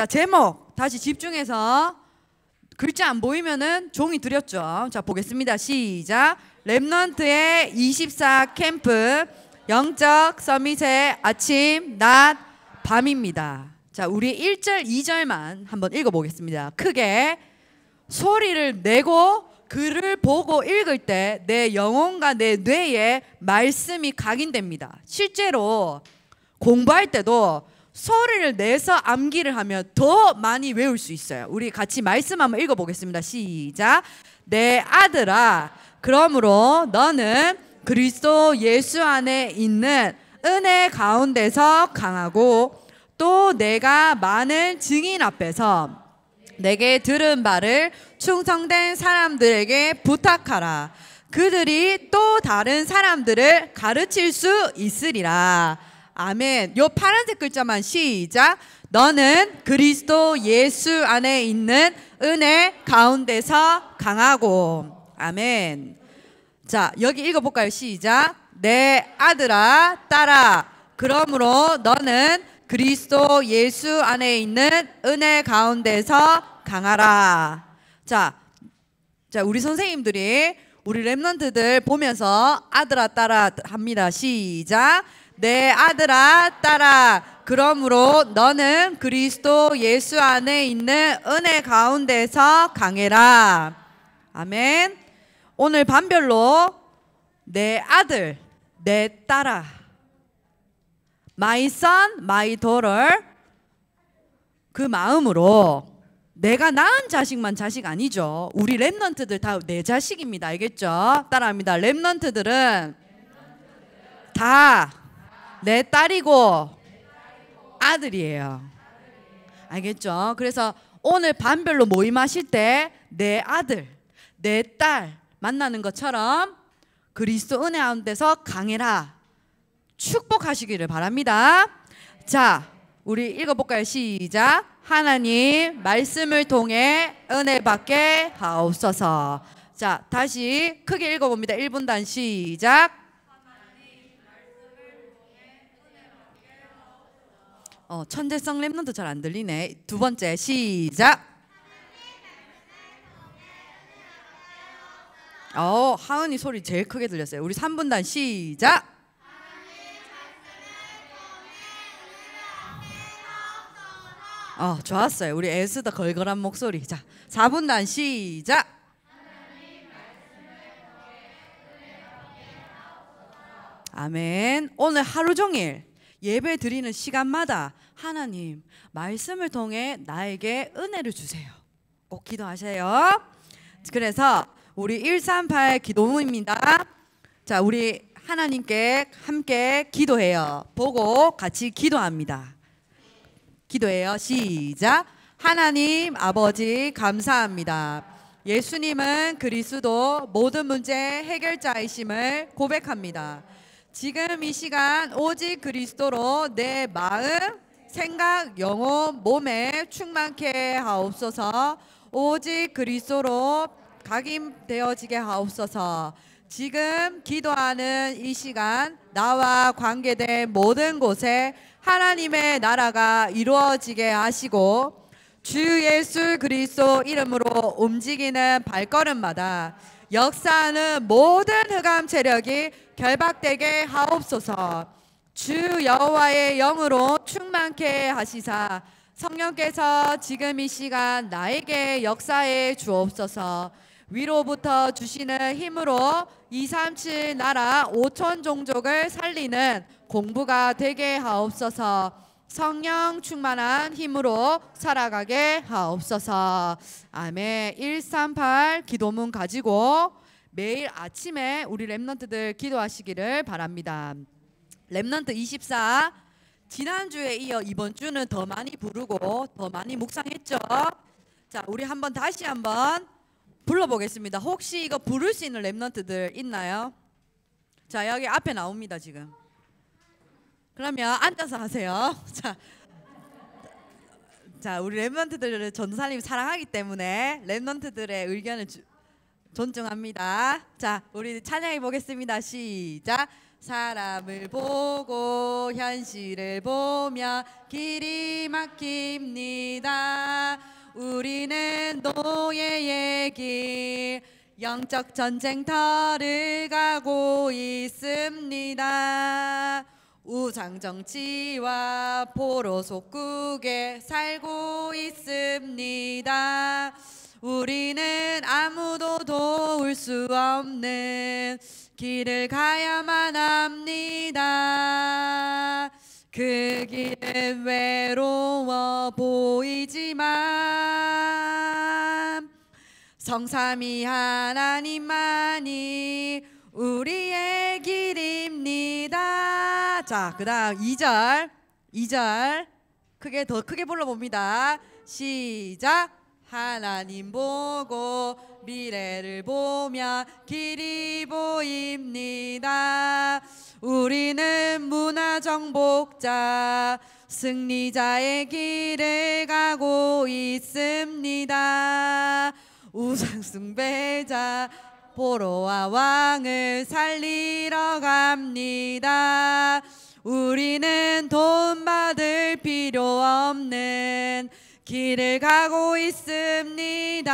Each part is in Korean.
자, 제목 다시 집중해서 글자 안 보이면은 종이 드렸죠. 자, 보겠습니다. 시작. 랩넌트의 24 캠프 영적 서밋의 아침, 낮, 밤입니다. 자, 우리 1절, 2절만 한번 읽어 보겠습니다. 크게 소리를 내고 글을 보고 읽을 때 내 영혼과 내 뇌에 말씀이 각인됩니다. 실제로 공부할 때도 소리를 내서 암기를 하면 더 많이 외울 수 있어요. 우리 같이 말씀 한번 읽어보겠습니다. 시작. 내 아들아, 그러므로 너는 그리스도 예수 안에 있는 은혜 가운데서 강하고 또 내가 많은 증인 앞에서 내게 들은 바를 충성된 사람들에게 부탁하라. 그들이 또 다른 사람들을 가르칠 수 있으리라. 아멘. 요 파란색 글자만 시작. 너는 그리스도 예수 안에 있는 은혜 가운데서 강하고. 아멘. 자, 여기 읽어볼까요? 시작. 내 아들아, 딸아. 그러므로 너는 그리스도 예수 안에 있는 은혜 가운데서 강하라. 자, 자 우리 선생님들이 우리 랩런트들 보면서 아들아, 딸아 합니다. 시작. 내 아들아 딸아 그러므로 너는 그리스도 예수 안에 있는 은혜 가운데서 강해라. 아멘. 오늘 반별로 내 아들, 내 딸아. My son, my daughter. 그 마음으로 내가 낳은 자식만 자식 아니죠. 우리 랩런트들 다 내 자식입니다. 알겠죠? 따라합니다. 랩런트들은 다내 딸이고 아들이에요. 알겠죠? 그래서 오늘 반별로 모임하실 때 내 아들, 내 딸 만나는 것처럼 그리스도 은혜 가운데서 강해라. 축복하시기를 바랍니다. 자, 우리 읽어볼까요? 시작. 하나님 말씀을 통해 은혜 받게 하옵소서. 자, 다시 크게 읽어봅니다. 1분 단 시작. 어, 천재성 랩넌트 잘안 들리네. 두 번째 시작. 어, 하은이 소리 제일 크게 들렸어요. 우리 3분단 시작. 어, 좋았어요. 우리 에스더 걸걸한 목소리. 자, 4분단 시작. 아멘. 오늘 하루 종일 예배 드리는 시간마다 하나님 말씀을 통해 나에게 은혜를 주세요. 꼭 기도하세요. 그래서 우리 138 기도문입니다. 자, 우리 하나님께 함께 기도해요. 보고 같이 기도합니다. 기도해요. 시작. 하나님 아버지 감사합니다. 예수님은 그리스도 모든 문제 해결자이심을 고백합니다. 지금 이 시간 오직 그리스도로 내 마음, 생각, 영혼, 몸에 충만케 하옵소서. 오직 그리스도로 각인되어지게 하옵소서. 지금 기도하는 이 시간 나와 관계된 모든 곳에 하나님의 나라가 이루어지게 하시고 주 예수 그리스도 이름으로 움직이는 발걸음마다 역사하는 모든 흑암 체력이 결박되게 하옵소서. 주 여호와의 영으로 충만케 하시사 성령께서 지금 이 시간 나에게 역사해 주옵소서. 위로부터 주시는 힘으로 237 나라 5천 종족을 살리는 공부가 되게 하옵소서. 성령 충만한 힘으로 살아가게 하옵소서. 아멘. 138 기도문 가지고 매일 아침에 우리 랩런트들 기도하시기를 바랍니다. 랩런트 24 지난주에 이어 이번 주는 더 많이 부르고 더 많이 묵상했죠. 자, 우리 한번 다시 한번 불러보겠습니다. 혹시 이거 부를 수 있는 랩런트들 있나요? 자, 여기 앞에 나옵니다, 지금. 그러면 앉아서 하세요. 자, 자 우리 랩런트들을 전사님 사랑하기 때문에 랩런트들의 의견을 주, 존중합니다. 자, 우리 찬양해 보겠습니다. 시작. 사람을 보고 현실을 보며 길이 막힙니다. 우리는 노예의 길 영적 전쟁터를 가고 있습니다. 우장정치와 포로속국에 살고 있습니다. 우리는 아무도 도울 수 없는 길을 가야만 합니다. 그 길은 외로워 보이지만 성삼이 하나님만이 우리의 자, 그다음 2절. 2절. 크게 더 크게 불러 봅니다. 시작. 하나님 보고 미래를 보면 길이 보입니다. 우리는 문화 정복자 승리자의 길을 가고 있습니다. 우상 숭배자 포로와 왕을 살리러 갑니다. 우리는 돈 받을 필요 없는 길을 가고 있습니다.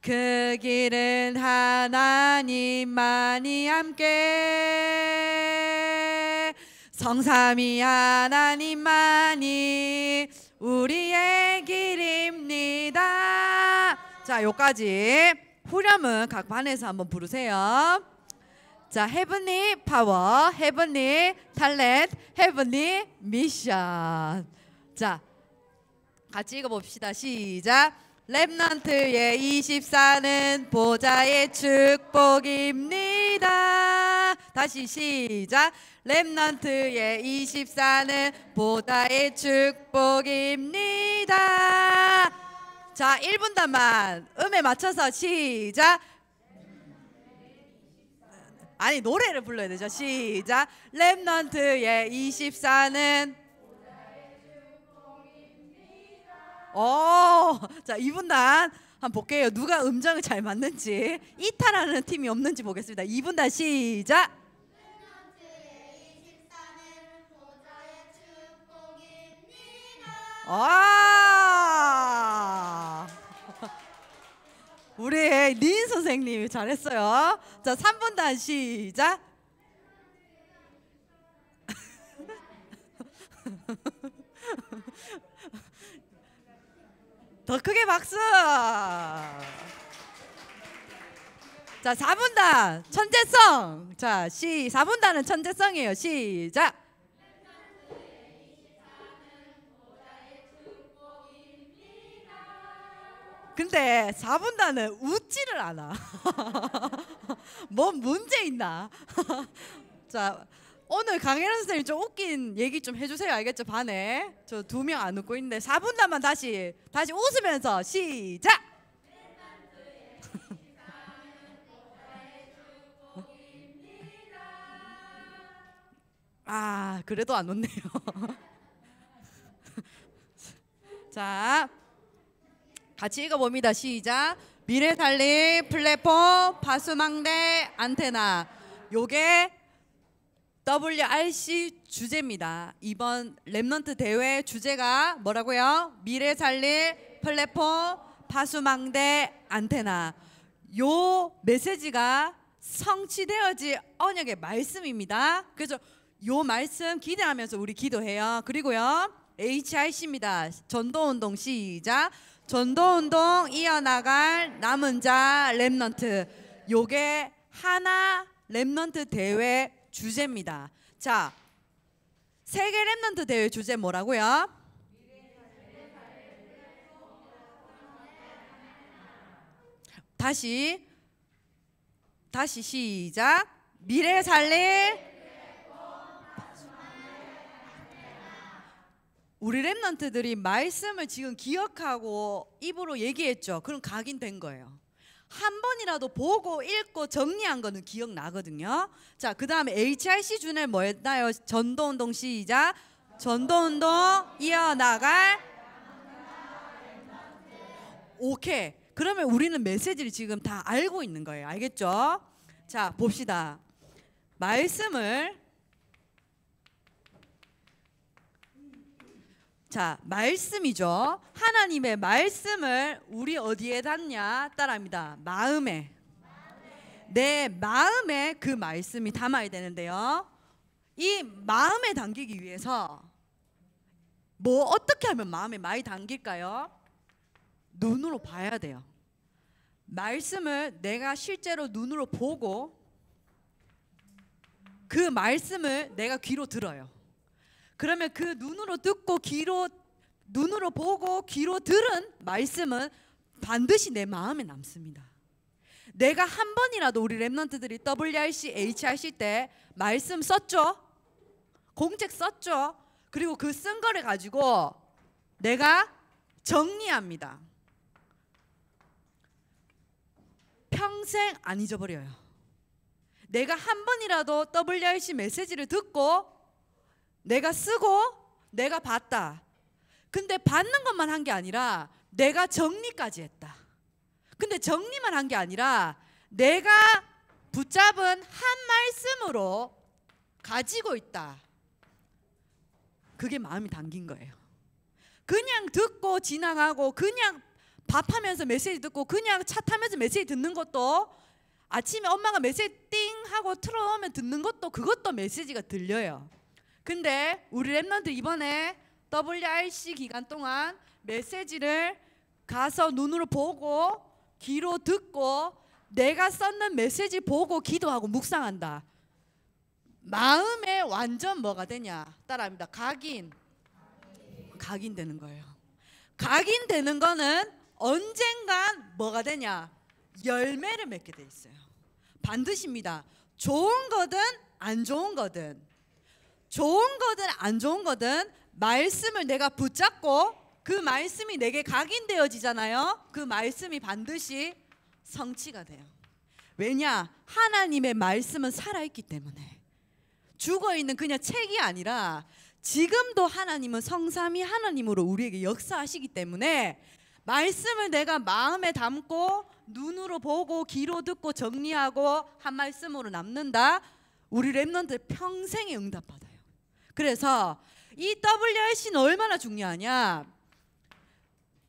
그 길은 하나님만이 함께 성삼이 하나님만이 우리의 길입니다. 자, 요까지. 후렴은 각 반에서 한번 부르세요. 자, 헤븐리 파워, 헤븐리 탤런 헤븐리 미션. 자, 같이 읽어봅시다. 시작. 랩넌트의 24는 보좌의 축복입니다. 다시 시작. 랩넌트의 24는 보좌의 축복입니다. 자, 1분 단만 음에 맞춰서 시작. 아니 노래를 불러야 되죠. 시작. 렘넌트의 24는 어, 자 2분단 한번 볼게요. 누가 음정을 잘 맞는지 이탈하는 팀이 없는지 보겠습니다. 2분단 시작. 아 우리 린 선생님이 잘했어요. 자, 3분 단 시작. 더 크게 박수. 자, 4분단 천재성. 자, 시 4분단은 천재성이에요. 시작. 근데 4분단은 웃지를 않아. 뭔 문제 있나? 자, 오늘 강혜란 선생님 좀 웃긴 얘기 좀 해주세요. 알겠죠? 반에. 저 두 명 안 웃고 있는데 4분단만 다시, 다시 웃으면서 시작! 아, 그래도 안 웃네요. 자. 같이 읽어봅니다. 시작. 미래달리 플랫폼 파수망대 안테나. 요게 WRC 주제입니다. 이번 랩넌트 대회 주제가 뭐라고요? 미래 살릴 플랫폼 파수망대 안테나. 요 메시지가 성취되어질 언약의 말씀입니다. 그래요 말씀 기대하면서 우리 기도해요. 그리고요. HIC입니다. 전도운동 시작. 전도운동 이어나갈 남은 자 랩넌트 요게 하나 랩넌트 대회 주제입니다 자 세계 랩넌트 대회 주제 뭐라고요? 다시 다시 시작 미래 살릴 우리 랩런트들이 말씀을 지금 기억하고 입으로 얘기했죠. 그럼 각인된 거예요. 한 번이라도 보고 읽고 정리한 거는 기억나거든요. 자, 그 다음에 HRC 준을 뭐였나요? 전도운동 시작. 전도운동 이어나갈. 오케이. 그러면 우리는 메시지를 지금 다 알고 있는 거예요. 알겠죠? 자, 봅시다. 말씀을 자, 말씀이죠. 하나님의 말씀을 우리 어디에 닿냐? 따라합니다. 마음에. 마음에. 내 마음에 그 말씀이 담아야 되는데요. 이 마음에 담기기 위해서 뭐 어떻게 하면 마음에 많이 담길까요? 눈으로 봐야 돼요. 말씀을 내가 실제로 눈으로 보고 그 말씀을 내가 귀로 들어요. 그러면 그 눈으로 듣고 귀로 눈으로 보고 귀로 들은 말씀은 반드시 내 마음에 남습니다. 내가 한 번이라도 우리 랩런트들이 WRC, HRC 때 말씀 썼죠? 공책 썼죠? 그리고 그 쓴 거를 가지고 내가 정리합니다. 평생 안 잊어버려요. 내가 한 번이라도 WRC 메시지를 듣고 내가 쓰고 내가 봤다. 근데 받는 것만 한 게 아니라 내가 정리까지 했다. 근데 정리만 한 게 아니라 내가 붙잡은 한 말씀으로 가지고 있다. 그게 마음이 담긴 거예요. 그냥 듣고 지나가고 그냥 밥하면서 메시지 듣고 그냥 차 타면서 메시지 듣는 것도 아침에 엄마가 메시지 띵 하고 틀어놓으면 듣는 것도 그것도 메시지가 들려요. 근데 우리 랩런들 이번에 WRC 기간 동안 메시지를 가서 눈으로 보고 귀로 듣고 내가 썼는 메시지 보고 기도하고 묵상한다. 마음에 완전 뭐가 되냐? 따라합니다. 각인. 각인되는 거예요. 각인되는 거는 언젠간 뭐가 되냐? 열매를 맺게 돼 있어요. 반드시입니다. 좋은 거든 안 좋은 거든 좋은 거든 안 좋은 거든 말씀을 내가 붙잡고 그 말씀이 내게 각인되어지잖아요. 그 말씀이 반드시 성취가 돼요. 왜냐? 하나님의 말씀은 살아있기 때문에. 죽어있는 그냥 책이 아니라 지금도 하나님은 성삼이 하나님으로 우리에게 역사하시기 때문에 말씀을 내가 마음에 담고 눈으로 보고 귀로 듣고 정리하고 한 말씀으로 남는다. 우리 랩런들 평생에 응답받아. 그래서 이 WRC는 얼마나 중요하냐?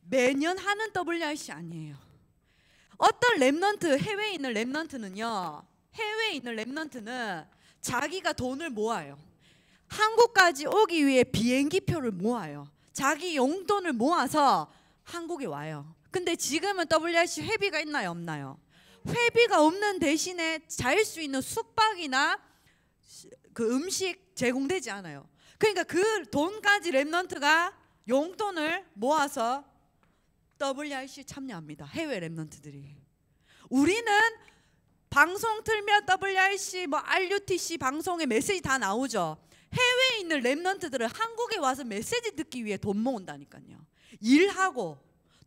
매년 하는 WRC 아니에요. 어떤 랩넌트, 해외에 있는 랩넌트는요. 해외에 있는 랩넌트는 자기가 돈을 모아요. 한국까지 오기 위해 비행기표를 모아요. 자기 용돈을 모아서 한국에 와요. 근데 지금은 WRC 회비가 있나요, 없나요? 회비가 없는 대신에 잘 수 있는 숙박이나 그 음식 제공되지 않아요. 그러니까 그 돈까지 랩런트가 용돈을 모아서 WRC 참여합니다. 해외 랩런트들이 우리는 방송 틀면 WRC 뭐 RUTC 방송에 메시지 다 나오죠. 해외에 있는 랩런트들은 한국에 와서 메시지 듣기 위해 돈 모은다니까요. 일하고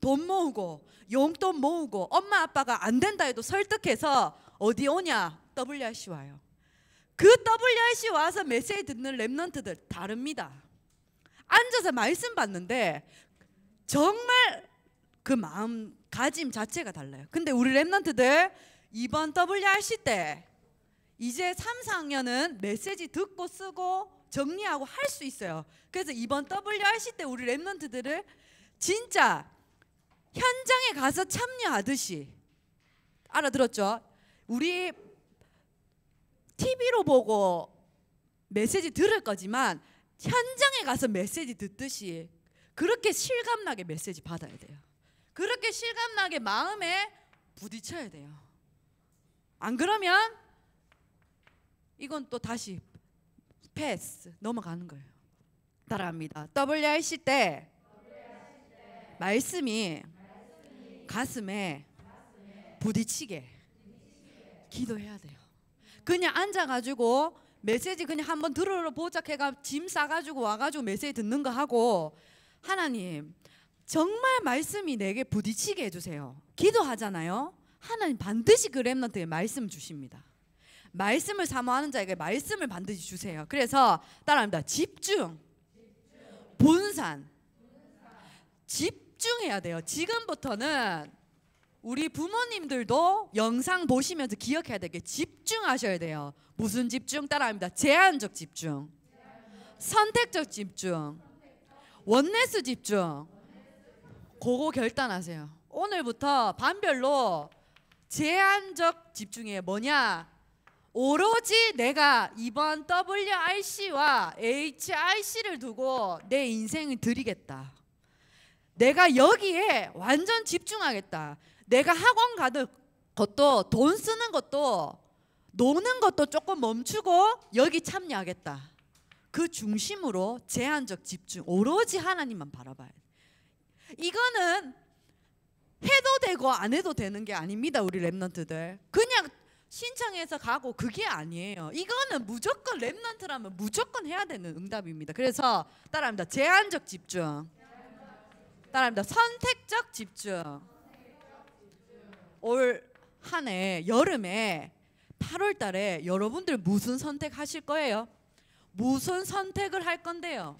돈 모으고 용돈 모으고 엄마 아빠가 안 된다 해도 설득해서 어디 오냐 WRC 와요. 그 WRC 와서 메시지 듣는 랩런트들 다릅니다. 앉아서 말씀 받는데 정말 그 마음 가짐 자체가 달라요. 근데 우리 랩런트들 이번 WRC 때 이제 3, 4학년은 메시지 듣고 쓰고 정리하고 할 수 있어요. 그래서 이번 WRC 때 우리 랩런트들을 진짜 현장에 가서 참여하듯이 알아들었죠? 우리 TV로 보고 메시지 들을 거지만 현장에 가서 메시지 듣듯이 그렇게 실감나게 메시지 받아야 돼요. 그렇게 실감나게 마음에 부딪혀야 돼요. 안 그러면 이건 또 다시 패스 넘어가는 거예요. 따라합니다. WRC 때, 말씀이, 가슴에, 부딪히게 기도해야 돼요. 그냥 앉아가지고 메시지 그냥 한번 들으러 보자해가 짐 싸가지고 와가지고 메시지 듣는 거 하고 하나님 정말 말씀이 내게 부딪히게 해주세요. 기도하잖아요. 하나님 반드시 그렘넌트에 말씀 주십니다. 말씀을 사모하는 자에게 말씀을 반드시 주세요. 그래서 따라합니다. 집중, 본산 집중해야 돼요. 지금부터는 우리 부모님들도 영상 보시면서 기억해야 되게 집중하셔야 돼요. 무슨 집중 따라합니다. 제한적 집중, 선택적 집중, 원내스 집중. 그거 결단하세요. 오늘부터 반별로 제한적 집중이 뭐냐? 오로지 내가 이번 WRC와 HRC를 두고 내 인생을 드리겠다. 내가 여기에 완전 집중하겠다. 내가 학원 가는 것도 돈 쓰는 것도 노는 것도 조금 멈추고 여기 참여하겠다. 그 중심으로 제한적 집중 오로지 하나님만 바라봐야 돼. 이거는 해도 되고 안 해도 되는 게 아닙니다. 우리 랩런트들 그냥 신청해서 가고 그게 아니에요. 이거는 무조건 랩런트라면 무조건 해야 되는 응답입니다. 그래서 따라합니다. 제한적 집중. 따라합니다. 선택적 집중. 올한해 여름에 8월 달에 여러분들 무슨 선택하실 거예요? 무슨 선택을 할 건데요?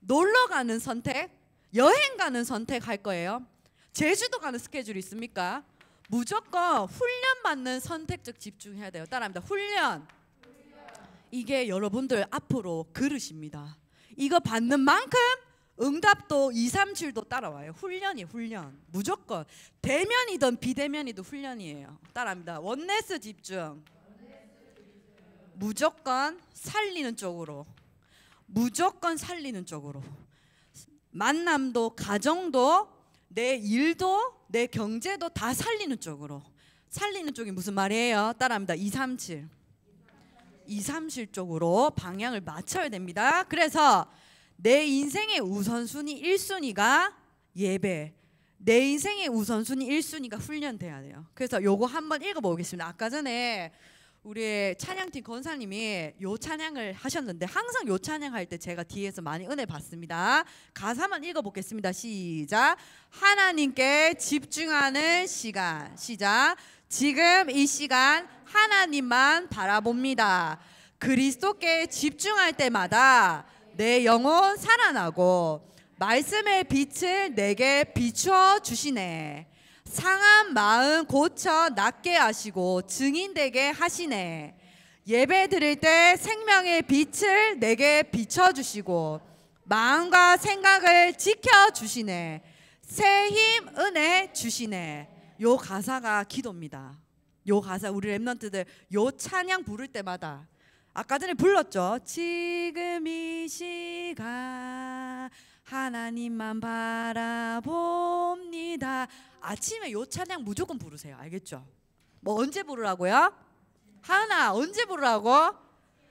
놀러 가는 선택? 여행 가는 선택할 거예요? 제주도 가는 스케줄 있습니까? 무조건 훈련 받는 선택적 집중해야 돼요. 따라합니다. 훈련. 이게 여러분들 앞으로 그릇입니다. 이거 받는 만큼 응답도 2, 3줄도 따라와요. 훈련이 훈련. 무조건 대면이든 비대면이든 훈련이에요. 따라합니다. 원네스 집중. 무조건 살리는 쪽으로. 무조건 살리는 쪽으로. 만남도 가정도 내 일도 내 경제도 다 살리는 쪽으로. 살리는 쪽이 무슨 말이에요? 따라합니다. 2, 3, 7. 2, 3, 7 쪽으로 방향을 맞춰야 됩니다. 그래서 내 인생의 우선순위 1순위가 예배. 내 인생의 우선순위 1순위가 훈련돼야 돼요. 그래서 요거 한번 읽어보겠습니다. 아까 전에 우리 찬양팀 권사님이 요 찬양을 하셨는데 항상 요 찬양할 때 제가 뒤에서 많이 은혜 받습니다. 가사만 읽어보겠습니다. 시작. 하나님께 집중하는 시간. 시작. 지금 이 시간 하나님만 바라봅니다. 그리스도께 집중할 때마다 내 영혼 살아나고 말씀의 빛을 내게 비추어 주시네. 상한 마음 고쳐 낫게 하시고 증인 되게 하시네. 예배 드릴 때 생명의 빛을 내게 비춰 주시고 마음과 생각을 지켜 주시네. 새 힘 은혜 주시네. 요 가사가 기도입니다. 요 가사 우리 랩런트들 요 찬양 부를 때마다 아까 전에 불렀죠. 지금 이 시간 하나님만 바라봅니다. 아침에 요 찬양 무조건 부르세요. 알겠죠? 뭐 언제 부르라고요? 하나 언제 부르라고?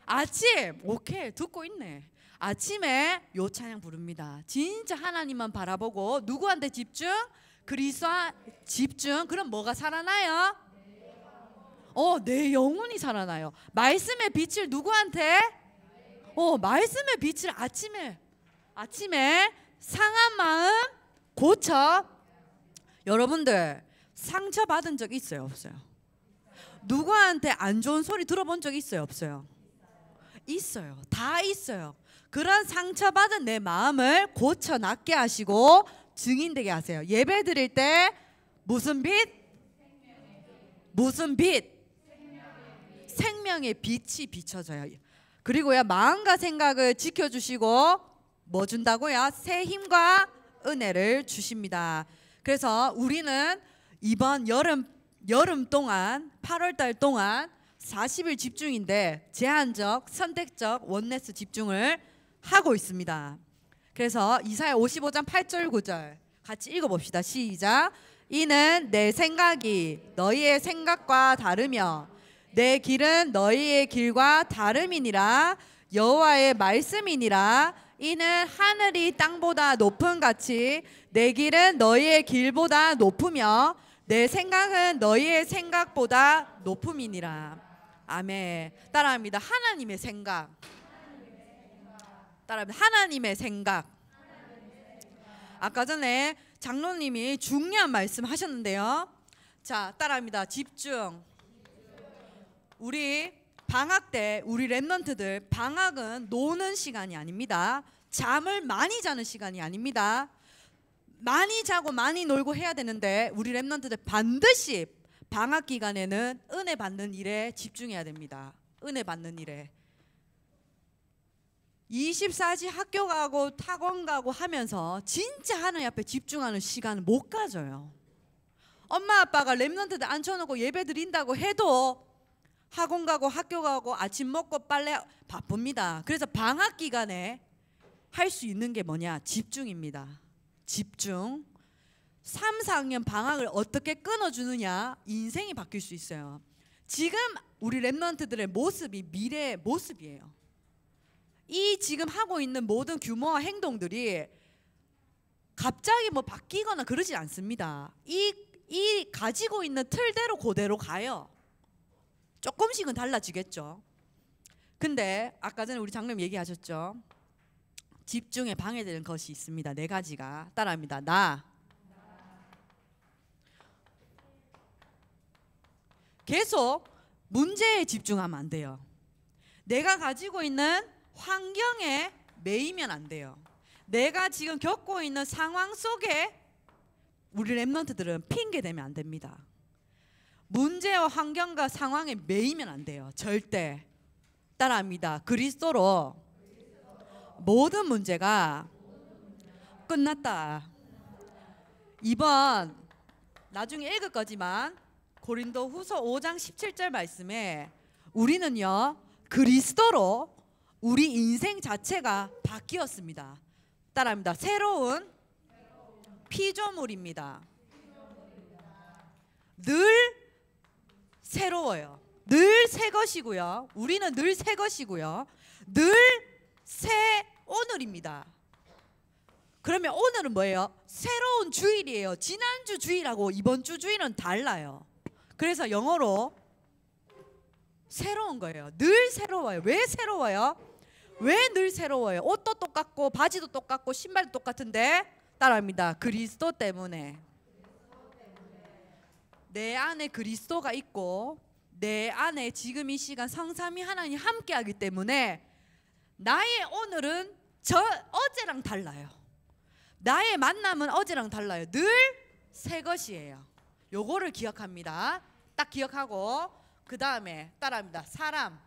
아침. 오케이. 듣고 있네. 아침에 요 찬양 부릅니다. 진짜 하나님만 바라보고 누구한테 집중? 그리스도 집중. 그럼 뭐가 살아나요? 어, 내 영혼이 살아나요. 말씀의 빛을 누구한테? 어, 말씀의 빛을 아침에 아침에 상한 마음 고쳐 여러분들 상처 받은 적 있어요, 없어요? 누구한테 안 좋은 소리 들어본 적 있어요, 없어요? 있어요. 다 있어요. 그런 상처받은 내 마음을 고쳐낫게 하시고 증인되게 하세요. 예배 드릴 때 무슨 빛? 무슨 빛? 생명의 빛이 비춰져요. 그리고야 마음과 생각을 지켜주시고 뭐 준다고요? 새 힘과 은혜를 주십니다. 그래서 우리는 이번 여름 여름 동안 8월 달 동안 40일 집중인데 제한적, 선택적 원네스 집중을 하고 있습니다. 그래서 이사야 55장 8절 9절 같이 읽어봅시다. 시작. 이는 내 생각이 너희의 생각과 다르며 내 길은 너희의 길과 다름이니라 여호와의 말씀이니라 이는 하늘이 땅보다 높은 같이 내 길은 너희의 길보다 높으며 내 생각은 너희의 생각보다 높음이니라 아멘 따라합니다 하나님의 생각 따라합니다 하나님의 생각 아까 전에 장로님이 중요한 말씀 하셨는데요 자 따라합니다 집중 우리 방학 때 우리 랩런트들 방학은 노는 시간이 아닙니다. 잠을 많이 자는 시간이 아닙니다. 많이 자고 많이 놀고 해야 되는데 우리 랩런트들 반드시 방학 기간에는 은혜 받는 일에 집중해야 됩니다. 은혜 받는 일에. 24시 학교 가고 학원 가고 하면서 진짜 하늘 앞에 집중하는 시간을 못 가져요. 엄마 아빠가 랩런트들 앉혀놓고 예배 드린다고 해도 학원 가고 학교 가고 아침 먹고 빨래 바쁩니다. 그래서 방학 기간에 할 수 있는 게 뭐냐? 집중입니다. 집중. 3, 4학년 방학을 어떻게 끊어주느냐? 인생이 바뀔 수 있어요. 지금 우리 랩런트들의 모습이 미래의 모습이에요. 이 지금 하고 있는 모든 규모와 행동들이 갑자기 뭐 바뀌거나 그러지 않습니다. 이, 이 가지고 있는 틀대로 그대로 가요. 조금씩은 달라지겠죠. 근데 아까 전에 우리 장님 얘기하셨죠. 집중에 방해되는 것이 있습니다. 네 가지가 따라합니다. 나 계속 문제에 집중하면 안 돼요. 내가 가지고 있는 환경에 매이면 안 돼요. 내가 지금 겪고 있는 상황 속에 우리 랩런트들은 핑계대면 안 됩니다. 문제와 환경과 상황에 매이면 안 돼요. 절대. 따라합니다. 그리스도로 모든 문제가 끝났다. 2번 나중에 읽을 거지만 고린도 후서 5장 17절 말씀에 우리는요 그리스도로 우리 인생 자체가 바뀌었습니다. 따라합니다. 새로운 피조물입니다. 늘 새로워요. 늘 새 것이고요. 우리는 늘 새 것이고요. 늘 새 오늘입니다. 그러면 오늘은 뭐예요? 새로운 주일이에요. 지난주 주일하고 이번 주 주일은 달라요. 그래서 영어로 새로운 거예요. 늘 새로워요. 왜 새로워요? 왜 늘 새로워요? 옷도 똑같고 바지도 똑같고 신발도 똑같은데 따라합니다. 그리스도 때문에. 내 안에 그리스도가 있고 내 안에 지금 이 시간 성삼이 하나님 함께하기 때문에 나의 오늘은 저 어제랑 달라요. 나의 만남은 어제랑 달라요. 늘 새 것이에요. 요거를 기억합니다. 딱 기억하고 그 다음에 따라합니다. 사람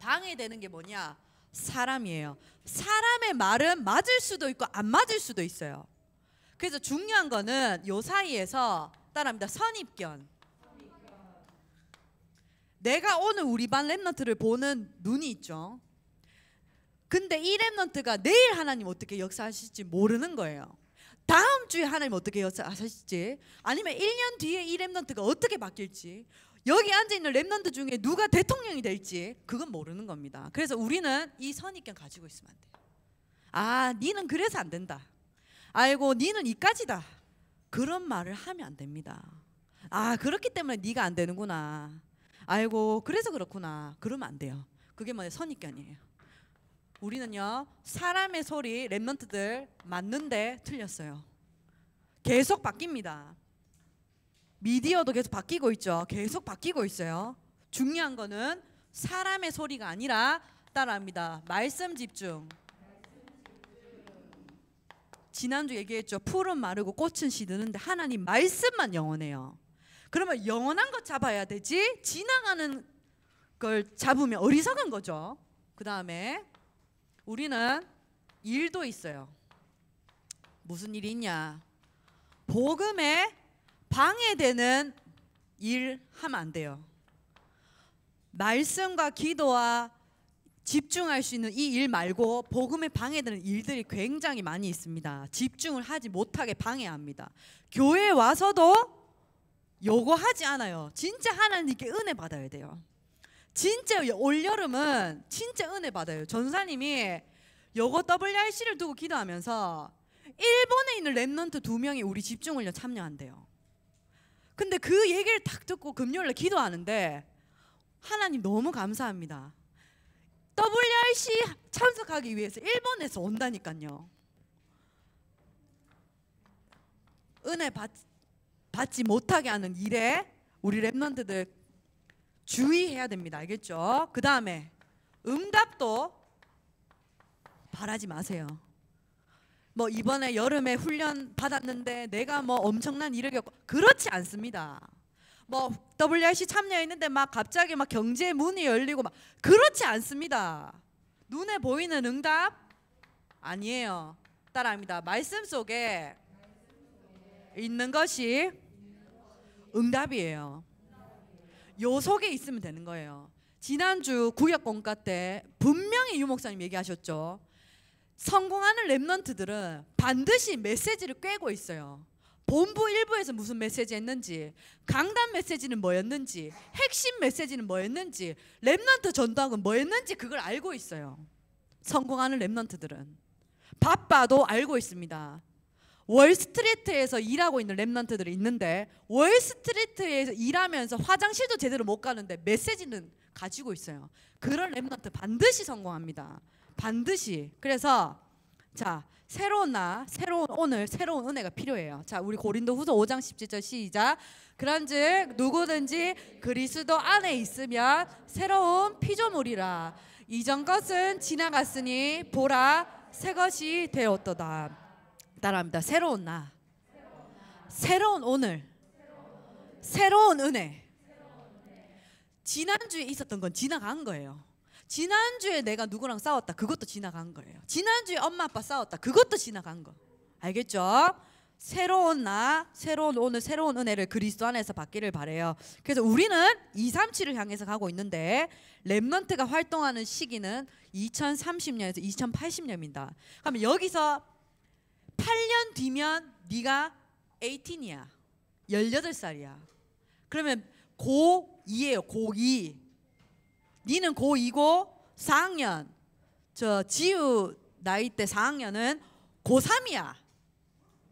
방해되는 게 뭐냐? 사람이에요. 사람의 말은 맞을 수도 있고 안 맞을 수도 있어요. 그래서 중요한 거는 요 사이에서 따라합니다. 선입견. 내가 오늘 우리 반 랩런트를 보는 눈이 있죠. 근데 이 랩런트가 내일 하나님 어떻게 역사하실지 모르는 거예요. 다음 주에 하나님 어떻게 역사하실지 아니면 1년 뒤에 이 랩런트가 어떻게 바뀔지 여기 앉아있는 랩런트 중에 누가 대통령이 될지 그건 모르는 겁니다. 그래서 우리는 이 선입견 가지고 있으면 안 돼요. 아 니는 그래서 안 된다. 아이고 니는 이까지다. 그런 말을 하면 안 됩니다. 아 그렇기 때문에 네가 안 되는구나. 아이고 그래서 그렇구나. 그러면 안 돼요. 그게 뭐예 선입견이에요. 우리는요 사람의 소리 랩런트들 맞는데 틀렸어요. 계속 바뀝니다. 미디어도 계속 바뀌고 있죠. 계속 바뀌고 있어요. 중요한 거는 사람의 소리가 아니라 따라합니다. 말씀 집중. 지난주 얘기했죠. 풀은 마르고 꽃은 시드는데 하나님 말씀만 영원해요. 그러면 영원한 것 잡아야 되지 지나가는 걸 잡으면 어리석은 거죠. 그 다음에 우리는 일도 있어요. 무슨 일이 있냐? 복음에 방해되는 일 하면 안 돼요. 말씀과 기도와 집중할 수 있는 이 일 말고 복음에 방해되는 일들이 굉장히 많이 있습니다. 집중을 하지 못하게 방해합니다. 교회 와서도 요구하지 않아요. 진짜 하나님께 은혜 받아야 돼요. 진짜 올여름은 진짜 은혜 받아요. 전사님이 요거 WRC를 두고 기도하면서 일본에 있는 랩넌트 두 명이 우리 집중훈 참여한대요. 근데 그 얘기를 딱 듣고 금요일에 기도하는데 하나님 너무 감사합니다. WRC 참석하기 위해서 일본에서 온다니까요. 은혜 받, 받지 못하게 하는 일에 우리 랩런트들 주의해야 됩니다. 알겠죠? 그 다음에 응답도 바라지 마세요. 뭐 이번에 여름에 훈련 받았는데 내가 뭐 엄청난 일을 겪고 그렇지 않습니다. 뭐 WRC 참여했는데 막 갑자기 막 경제 문이 열리고 막 그렇지 않습니다. 눈에 보이는 응답 아니에요. 따라합니다. 말씀 속에 있는 것이 응답이에요. 요 속에 있으면 되는 거예요. 지난주 구역 공과 때 분명히 유 목사님 얘기하셨죠. 성공하는 랩런트들은 반드시 메시지를 꿰고 있어요. 본부 일부에서 무슨 메시지 했는지, 강단 메시지는 뭐였는지, 핵심 메시지는 뭐였는지, 랩런트 전도학은 뭐였는지 그걸 알고 있어요. 성공하는 랩런트들은 바빠도 알고 있습니다. 월스트리트에서 일하고 있는 랩런트들이 있는데 월스트리트에서 일하면서 화장실도 제대로 못 가는데 메시지는 가지고 있어요. 그런 랩런트 반드시 성공합니다. 반드시. 그래서 자, 새로운 나, 새로운 오늘, 새로운 은혜가 필요해요. 자, 우리 고린도후서 5장 17절 시작. 그런즉 누구든지 그리스도 안에 있으면 새로운 피조물이라. 이전 것은 지나갔으니 보라 새 것이 되었도다. 따라합니다. 새로운 나, 새로운 오늘, 새로운 은혜. 지난주에 있었던 건 지나간 거예요. 지난주에 내가 누구랑 싸웠다. 그것도 지나간 거예요. 지난주에 엄마 아빠 싸웠다. 그것도 지나간 거. 알겠죠? 새로운 나, 새로운 오늘 새로운 은혜를 그리스도 안에서 받기를 바래요. 그래서 우리는 237을 향해서 가고 있는데 렘넌트가 활동하는 시기는 2030년에서 2080년입니다. 그러 여기서 8년 뒤면 네가 18이야. 18살이야. 그러면 고2예요. 고2. 니는 고2고 4학년. 저 지우 나이 때 4학년은 고3이야.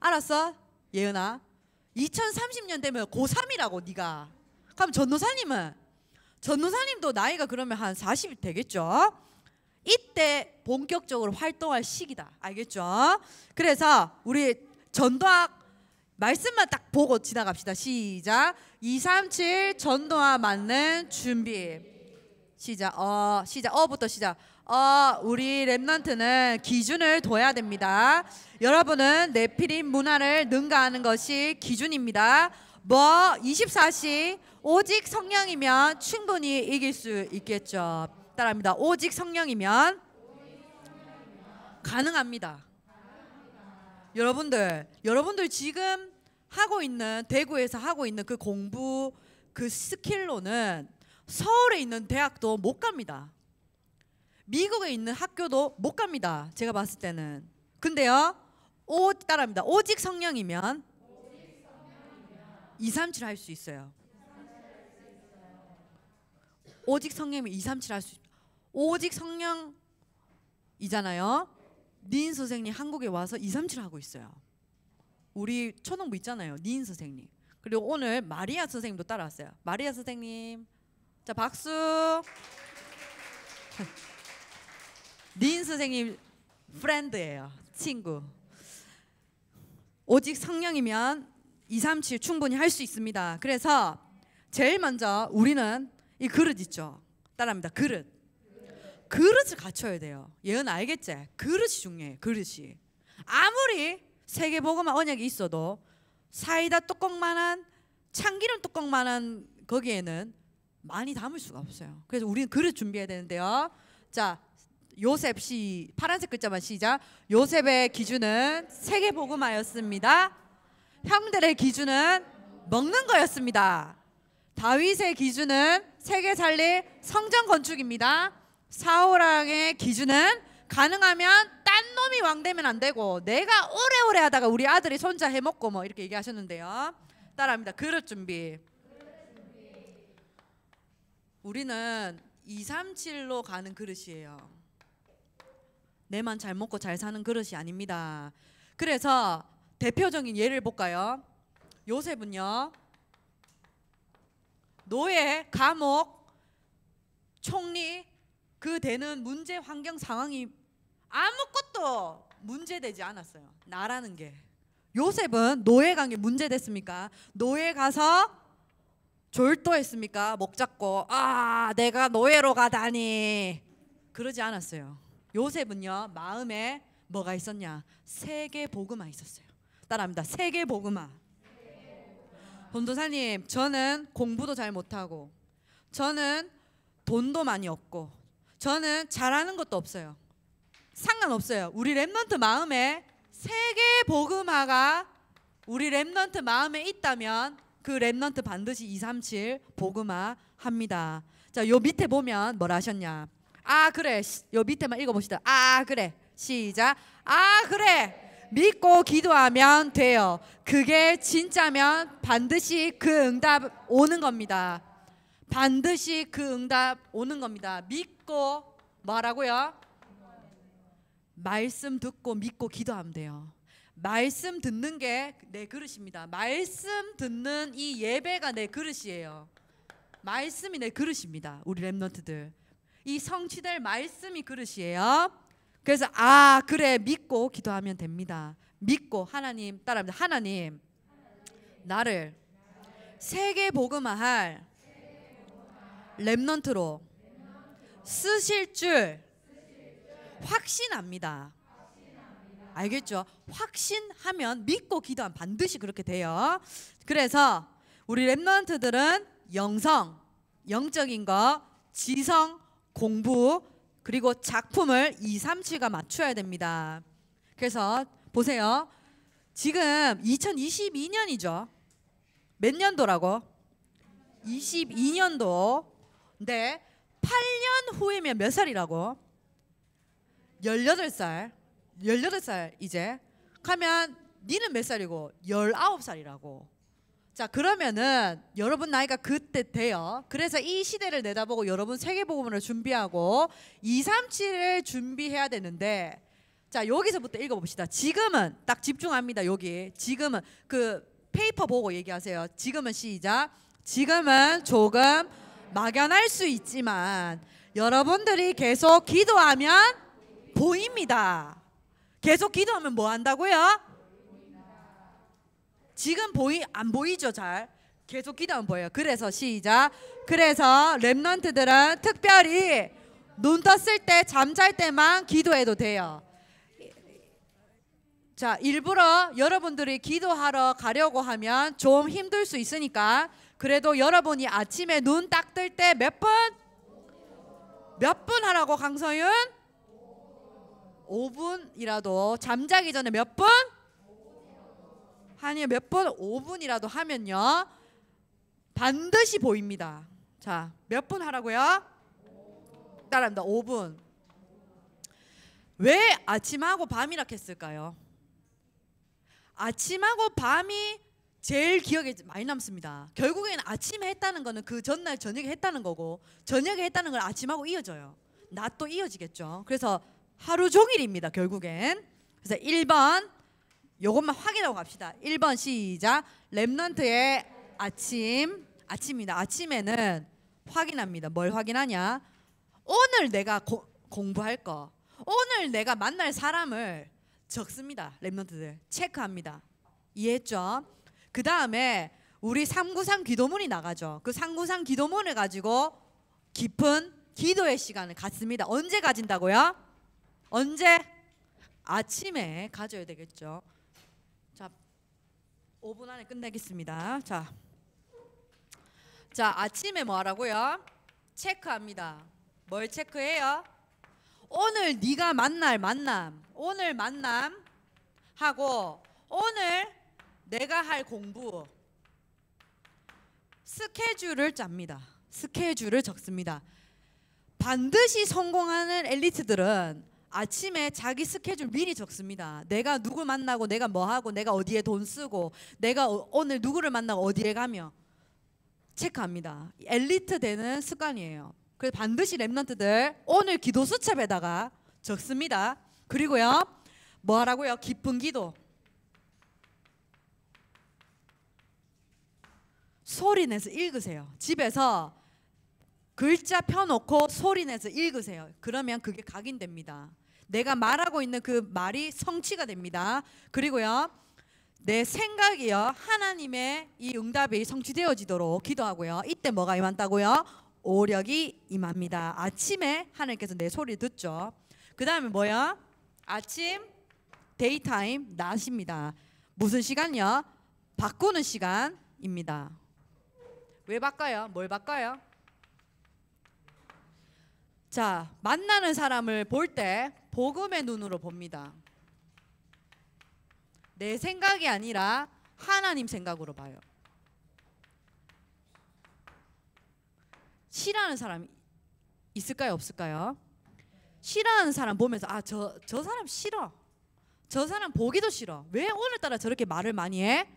알았어? 예은아. 2030년 되면 고3이라고 네가. 그럼 전도사님은 전도사님도 나이가 그러면 한 40이 되겠죠? 이때 본격적으로 활동할 시기다. 알겠죠? 그래서 우리 전도학 말씀만 딱 보고 지나갑시다. 시작. 237 전도와 맞는 준비. 시작. 어, 시작. 어부터 시작. 어, 우리 랩넌트는 기준을 둬야 됩니다. 여러분은 네피림 문화를 능가하는 것이 기준입니다. 뭐 24시 오직 성령이면 충분히 이길 수 있겠죠. 따라합니다. 오직 성령이면 가능합니다. 여러분들, 여러분들 지금 하고 있는 대구에서 하고 있는 그 공부 그 스킬로는 서울에 있는 대학도 못 갑니다. 미국에 있는 학교도 못 갑니다. 제가 봤을 때는. 근데요. 오 따라합니다. 오직 성령이면 2, 3, 7 할 수 있어요. 오직 성령이면 2, 3, 7 할수 있어요. 오직 성령이잖아요. 니인 선생님 한국에 와서 2, 3, 7 하고 있어요. 우리 초등부 있잖아요. 니인 선생님. 그리고 오늘 마리아 선생님도 따라왔어요. 마리아 선생님 자, 박수. 닌 선생님 프렌드예요. 친구. 오직 성령이면 2, 3, 7 충분히 할 수 있습니다. 그래서 제일 먼저 우리는 이 그릇 있죠. 따라합니다. 그릇. 그릇을 갖춰야 돼요. 예은 알겠지? 그릇이 중요해. 그릇이. 아무리 세계보고만 언약이 있어도 사이다 뚜껑만한 참기름 뚜껑만한 거기에는 많이 담을 수가 없어요. 그래서 우리는 그릇 준비해야 되는데요. 자, 요셉 시 파란색 글자만 시작. 요셉의 기준은 세계 복음하였습니다. 형들의 기준은 먹는 거였습니다. 다윗의 기준은 세계 살릴 성전 건축입니다. 사울왕의 기준은 가능하면 딴 놈이 왕 되면 안 되고 내가 오래오래 하다가 우리 아들이 손자 해먹고 뭐 이렇게 얘기하셨는데요. 따라합니다. 그릇 준비. 우리는 237로 가는 그릇이에요. 내만 잘 먹고 잘 사는 그릇이 아닙니다. 그래서 대표적인 예를 볼까요? 요셉은요. 노예, 감옥, 총리 그 되는 문제 환경 상황이 아무것도 문제되지 않았어요. 나라는 게. 요셉은 노예강에 문제됐습니까? 노예 가서 졸도했습니까? 목 잡고 아 내가 노예로 가다니 그러지 않았어요. 요셉은요 마음에 뭐가 있었냐? 세계 복음화 있었어요. 따라합니다. 세계 복음화. 본도사님 저는 공부도 잘 못하고 저는 돈도 많이 없고 저는 잘하는 것도 없어요. 상관없어요. 우리 랩넌트 마음에 세계 복음화가 우리 랩넌트 마음에 있다면 그 랩넌트 반드시 237 복음화 합니다. 자, 요 밑에 보면 뭐라 하셨냐? 아, 그래. 요 밑에만 읽어 봅시다. 아, 그래. 시작. 아, 그래. 믿고 기도하면 돼요. 그게 진짜면 반드시 그 응답 오는 겁니다. 반드시 그 응답 오는 겁니다. 믿고 뭐라고요? 말씀 듣고 믿고 기도하면 돼요. 말씀 듣는 게 내 그릇입니다. 말씀 듣는 이 예배가 내 그릇이에요. 말씀이 내 그릇입니다. 우리 랩런트들. 이 성취될 말씀이 그릇이에요. 그래서 아 그래 믿고 기도하면 됩니다. 믿고 하나님 따라합니다. 하나님 나를 세계 복음화할 랩넌트로 쓰실 줄 확신합니다. 아. 알겠죠? 확신하면 믿고 기도하면 반드시 그렇게 돼요. 그래서 우리 랩런트들은 영성, 영적인 거, 지성, 공부, 그리고 작품을 2, 3, 7가 맞춰야 됩니다. 그래서 보세요. 지금 2022년이죠. 몇 년도라고? 22년도. 근데 8년 후이면 몇 살이라고? 18살. 18살 이제 가면 니는 몇 살이고 19살이라고 자 그러면은 여러분 나이가 그때 돼요 그래서 이 시대를 내다보고 여러분 세계보고문을 준비하고 237을 준비해야 되는데 자 여기서부터 읽어봅시다 지금은 딱 집중합니다 여기 지금은 그 페이퍼 보고 얘기하세요 지금은 시작 지금은 조금 막연할 수 있지만 여러분들이 계속 기도하면 보입니다 계속 기도하면 뭐 한다고요? 지금 보이 안 보이죠 잘? 계속 기도하면 보여요. 그래서 시작. 그래서 렘넌트들은 특별히 눈 떴을 때 잠잘 때만 기도해도 돼요. 자, 일부러 여러분들이 기도하러 가려고 하면 좀 힘들 수 있으니까 그래도 여러분이 아침에 눈 딱 뜰 때 몇 분? 몇 분 하라고 강서윤? 5분이라도 잠자기 전에 몇 분? 아니요 몇 분? 5분이라도 하면요 반드시 보입니다 자 몇 분 하라고요? 따라합니다 5분 왜 아침하고 밤이라 했을까요? 아침하고 밤이 제일 기억에 많이 남습니다 결국에는 아침에 했다는 거는 그 전날 저녁에 했다는 거고 저녁에 했다는 걸 아침하고 이어져요 낮도 이어지겠죠 그래서 하루 종일입니다. 결국엔. 그래서 1번 요것만 확인하고 갑시다. 1번 시작. 랩넌트의 아침 아침입니다. 아침에는 확인합니다. 뭘 확인하냐? 오늘 내가 고, 공부할 거. 오늘 내가 만날 사람을 적습니다. 랩넌트들 체크합니다. 이해했죠? 그 다음에 우리 393 기도문이 나가죠. 그 393 기도문을 가지고 깊은 기도의 시간을 갖습니다. 언제 가진다고요? 언제? 아침에 가져야 되겠죠. 자, 5분 안에 끝내겠습니다. 자, 자 아침에 뭐 하라고요? 체크합니다. 뭘 체크해요? 오늘 네가 만날 만남, 오늘 만남 하고 오늘 내가 할 공부 스케줄을 짭니다. 스케줄을 적습니다. 반드시 성공하는 엘리트들은 아침에 자기 스케줄 미리 적습니다. 내가 누구 만나고 내가 뭐 하고 내가 어디에 돈 쓰고 내가 어, 오늘 누구를 만나고 어디에 가며 체크합니다. 엘리트 되는 습관이에요. 그래서 반드시 랩런트들 오늘 기도 수첩에다가 적습니다. 그리고요. 뭐 하라고요? 깊은 기도. 소리 내서 읽으세요. 집에서 글자 펴놓고 소리 내서 읽으세요. 그러면 그게 각인됩니다. 내가 말하고 있는 그 말이 성취가 됩니다. 그리고요. 내 생각이요. 하나님의 이 응답이 성취되어지도록 기도하고요. 이때 뭐가 임한다고요? 오력이 임합니다. 아침에 하나님께서 내 소리 듣죠. 그 다음에 뭐야? 아침, 데이타임, 낮입니다. 무슨 시간요? 바꾸는 시간입니다. 왜 바꿔요? 뭘 바꿔요? 자, 만나는 사람을 볼때 복음의 눈으로 봅니다. 내 생각이 아니라 하나님 생각으로 봐요. 싫어하는 사람 있을까요? 없을까요? 싫어하는 사람 보면서 아저 저 사람 싫어. 저 사람 보기도 싫어. 왜 오늘따라 저렇게 말을 많이 해?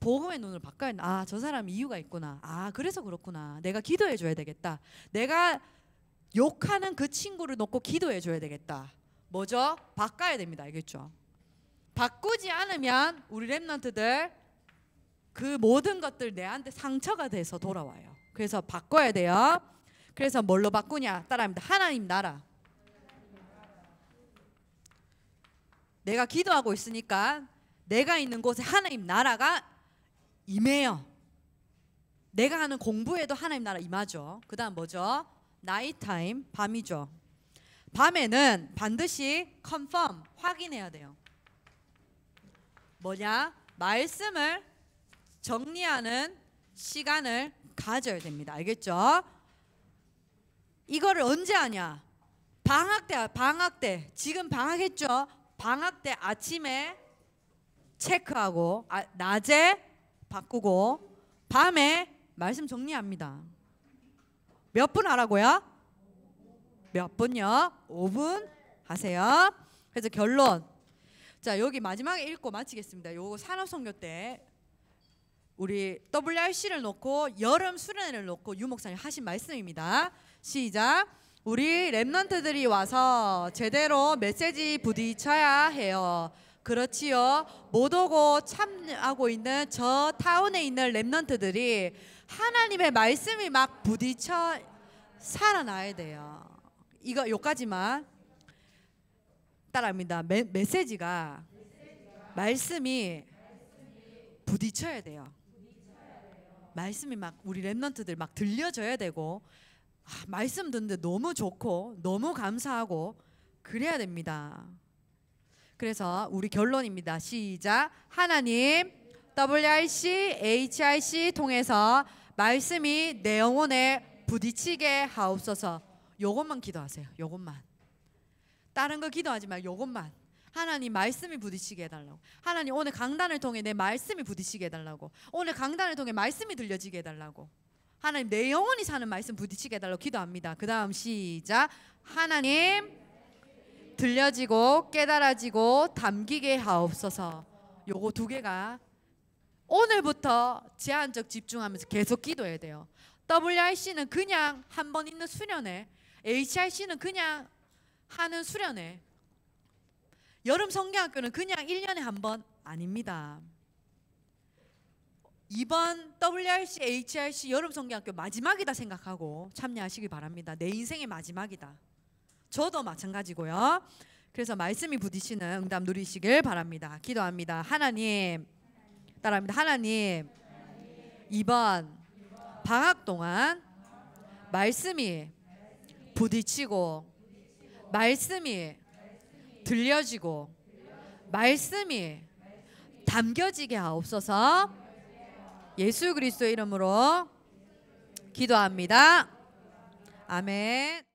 복음의 눈을 바꿔야 아저 사람 이유가 있구나. 아 그래서 그렇구나. 내가 기도해 줘야 되겠다. 내가 욕하는 그 친구를 놓고 기도해 줘야 되겠다. 뭐죠? 바꿔야 됩니다. 알겠죠? 바꾸지 않으면 우리 랩런트들 그 모든 것들 내한테 상처가 돼서 돌아와요. 그래서 바꿔야 돼요. 그래서 뭘로 바꾸냐? 따라합니다. 하나님 나라. 내가 기도하고 있으니까 내가 있는 곳에 하나님 나라가 임해요. 내가 하는 공부에도 하나님 나라 임하죠. 그 다음 뭐죠? 나이타임 밤이죠. 밤에는 반드시 컨펌 확인해야 돼요. 뭐냐? 말씀을 정리하는 시간을 가져야 됩니다. 알겠죠? 이거를 언제 하냐? 방학 때 방학 때 지금 방학했죠? 방학 때 아침에 체크하고 아, 낮에 바꾸고 밤에 말씀 정리합니다. 몇분 하라고요? 몇 분요? 5분 하세요. 그래서 결론. 자, 여기 마지막에 읽고 마치겠습니다. 요 산업성교 때 우리 WRC를 놓고 여름 수련회를 놓고 유목사님 하신 말씀입니다. 시작. 우리 랩런트들이 와서 제대로 메시지 부딪혀야 해요. 그렇지요. 못 오고 참하고 있는 저 타운에 있는 랩런트들이 하나님의 말씀이 막 부딪혀 살아나야 돼요. 이거 요까지만 따라합니다. 메, 메시지가 말씀이 부딪혀야 돼요. 말씀이 막 우리 랩런트들 막 들려줘야 되고 아, 말씀 듣는데 너무 좋고 너무 감사하고 그래야 됩니다. 그래서 우리 결론입니다. 시작. 하나님 WRC, HRC 통해서 말씀이 내 영혼에 부딪히게 하옵소서. 요것만 기도하세요. 요것만. 다른 거 기도하지 말 요것만. 하나님 말씀이 부딪히게 해달라고. 하나님 오늘 강단을 통해 내 말씀이 부딪히게 해달라고. 오늘 강단을 통해 말씀이 들려지게 해달라고. 하나님 내 영혼이 사는 말씀 부딪히게 해달라고 기도합니다. 그 다음 시작. 하나님 들려지고 깨달아지고 담기게 하옵소서. 요거 두 개가 오늘부터 제한적 집중하면서 계속 기도해야 돼요. WRC는 그냥 한 번 있는 수련회, HRC는 그냥 하는 수련회, 여름 성경학교는 그냥 1년에 한 번 아닙니다. 이번 WRC, HRC 여름 성경학교 마지막이다 생각하고 참여하시기 바랍니다. 내 인생의 마지막이다. 저도 마찬가지고요. 그래서 말씀이 부딪히는 응답 누리시길 바랍니다. 기도합니다. 하나님, 따라합니다. 하나님, 2번 방학 동안 말씀이 부딪히고 말씀이 들려지고 말씀이 담겨지게 하옵소서 예수 그리스도 이름으로 기도합니다. 아멘.